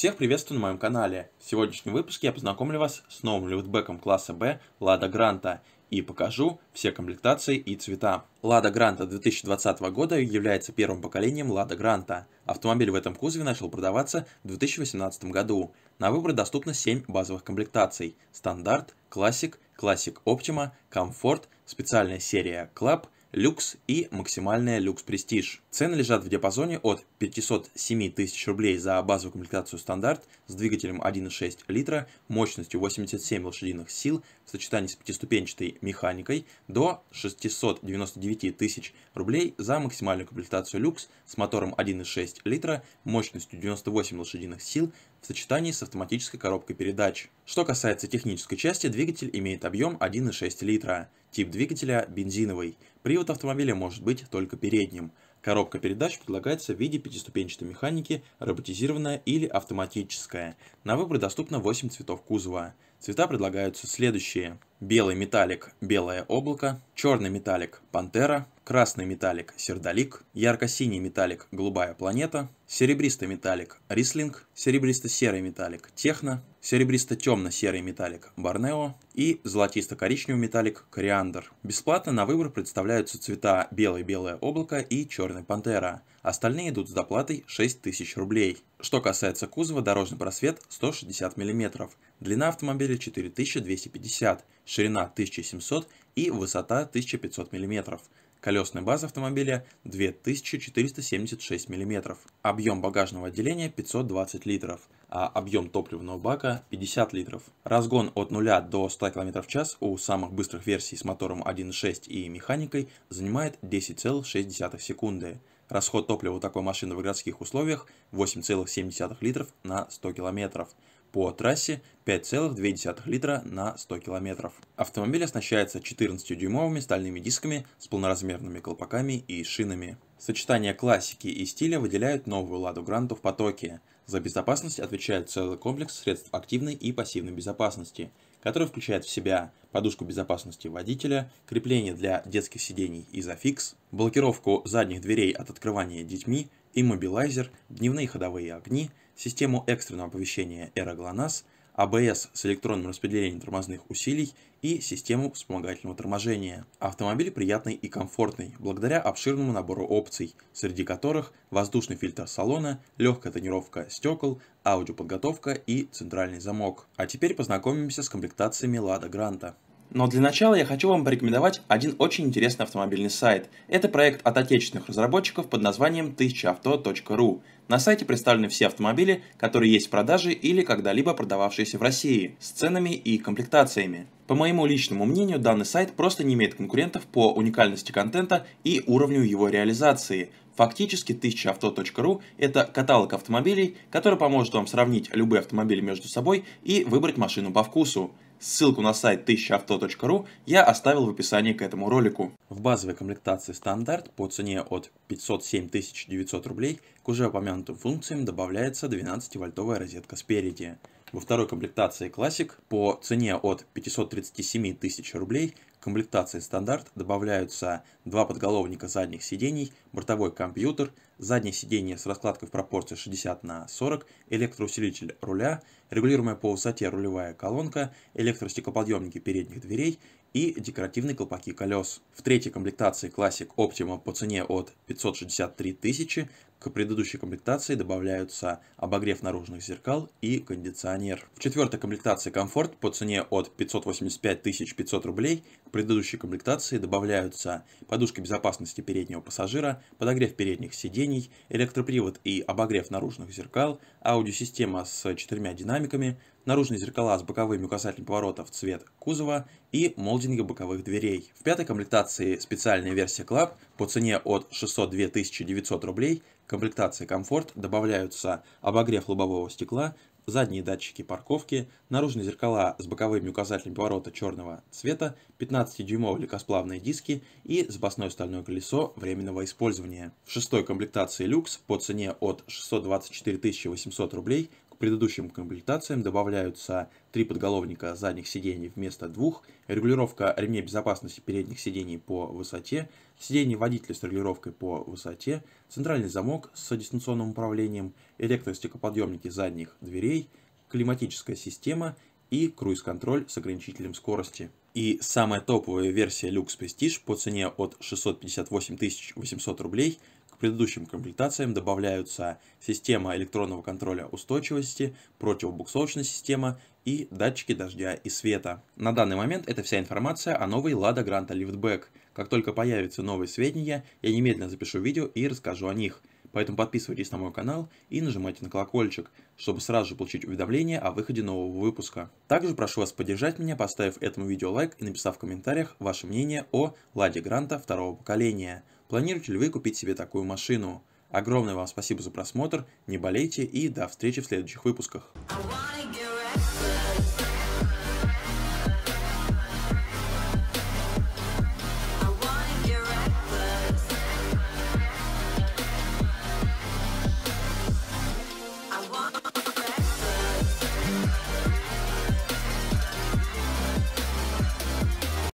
Всех приветствую на моем канале. В сегодняшнем выпуске я познакомлю вас с новым лифтбеком класса B Лада Гранта и покажу все комплектации и цвета. Лада Гранта 2020 года является первым поколением Лада Гранта. Автомобиль в этом кузове начал продаваться в 2018 году. На выбор доступно 7 базовых комплектаций. Стандарт, классик, классик Оптима, комфорт, специальная серия Клаб люкс и максимальная люкс престиж. Цены лежат в диапазоне от 507 тысяч рублей за базовую комплектацию стандарт с двигателем 1,6 литра мощностью 87 лошадиных сил в сочетании с пятиступенчатой механикой до 699 тысяч рублей за максимальную комплектацию люкс с мотором 1,6 литра мощностью 98 лошадиных сил в сочетании с автоматической коробкой передач. Что касается технической части, двигатель имеет объем 1,6 литра, тип двигателя бензиновый, привод автомобиля может быть только передним. Коробка передач предлагается в виде пятиступенчатой механики, роботизированная или автоматическая. На выбор доступно 8 цветов кузова. Цвета предлагаются следующие. Белый металлик – белое облако, черный металлик – пантера, красный металлик – сердолик, ярко-синий металлик – голубая планета, серебристый металлик – рислинг, серебристо-серый металлик – техно, серебристо-темно-серый металлик – барнео и золотисто-коричневый металлик – кориандр. Бесплатно на выбор представляются цвета белый белое облако и черный пантера остальные идут с доплатой 6000 рублей. Что касается кузова, дорожный просвет 160 мм, длина автомобиля 4250, ширина 1700 и высота 1500 мм. Колесная база автомобиля 2476 мм, объем багажного отделения 520 литров, а объем топливного бака 50 литров. Разгон от 0 до 100 км в час у самых быстрых версий с мотором 1.6 и механикой занимает 10,6 секунды. Расход топлива у такой машины в городских условиях 8,7 литров на 100 километров. По трассе 5,2 литра на 100 километров. Автомобиль оснащается 14-дюймовыми стальными дисками с полноразмерными колпаками и шинами. Сочетание классики и стиля выделяют новую «Ладу Гранту» в потоке. За безопасность отвечает целый комплекс средств активной и пассивной безопасности – который включает в себя подушку безопасности водителя, крепление для детских сидений изофикс, блокировку задних дверей от открывания детьми, иммобилайзер, дневные ходовые огни, систему экстренного оповещения «Эра АБС с электронным распределением тормозных усилий и систему вспомогательного торможения. Автомобиль приятный и комфортный, благодаря обширному набору опций, среди которых воздушный фильтр салона, легкая тонировка стекол, аудиоподготовка и центральный замок. А теперь познакомимся с комплектациями Lada Granta. Но для начала я хочу вам порекомендовать один очень интересный автомобильный сайт. Это проект от отечественных разработчиков под названием 1000авто.ru. На сайте представлены все автомобили, которые есть в продаже или когда-либо продававшиеся в России, с ценами и комплектациями. По моему личному мнению, данный сайт просто не имеет конкурентов по уникальности контента и уровню его реализации. Фактически 1000авто.ру – это каталог автомобилей, который поможет вам сравнить любые автомобили между собой и выбрать машину по вкусу. Ссылку на сайт 1000авто.ру я оставил в описании к этому ролику. В базовой комплектации стандарт по цене от 507 900 рублей к уже упомянутым функциям добавляется 12-вольтовая розетка спереди. Во второй комплектации Classic по цене от 537 000 рублей комплектации стандарт добавляются два подголовника задних сидений, бортовой компьютер, заднее сиденье с раскладкой в пропорции 60 на 40, электроусилитель руля, регулируемая по высоте рулевая колонка, электростеклоподъемники передних дверей и декоративные колпаки колес. В третьей комплектации Classic Optima по цене от 563 тысячи к предыдущей комплектации добавляются обогрев наружных зеркал и кондиционер. В четвертой комплектации комфорт по цене от 585 500 рублей к предыдущей комплектации добавляются подушка безопасности переднего пассажира, подогрев передних сидений, электропривод и обогрев наружных зеркал, аудиосистема с четырьмя динамиками, наружные зеркала с боковыми указателями поворотов цвет кузова и молдинги боковых дверей. В пятой комплектации специальная версия Club по цене от 602 900 рублей комплектации комфорт добавляются обогрев лобового стекла, задние датчики парковки, наружные зеркала с боковыми указателями поворота черного цвета, 15-дюймовые легкосплавные диски и запасное стальное колесо временного использования. В шестой комплектации люкс по цене от 624 800 рублей предыдущим комплектациям добавляются три подголовника задних сидений вместо двух, регулировка ремней безопасности передних сидений по высоте, сиденье водителя с регулировкой по высоте, центральный замок с дистанционным управлением, электростекоподъемники задних дверей, климатическая система и круиз-контроль с ограничителем скорости. И самая топовая версия Lux Prestige по цене от 658 800 рублей – предыдущим комплектациям добавляются система электронного контроля устойчивости, противобуксовочная система и датчики дождя и света. На данный момент это вся информация о новой Lada Granta Liftback. Как только появятся новые сведения, я немедленно запишу видео и расскажу о них. Поэтому подписывайтесь на мой канал и нажимайте на колокольчик, чтобы сразу же получить уведомление о выходе нового выпуска. Также прошу вас поддержать меня, поставив этому видео лайк и написав в комментариях ваше мнение о Ладе Гранта второго поколения. Планируете ли вы купить себе такую машину? Огромное вам спасибо за просмотр, не болейте и до встречи в следующих выпусках.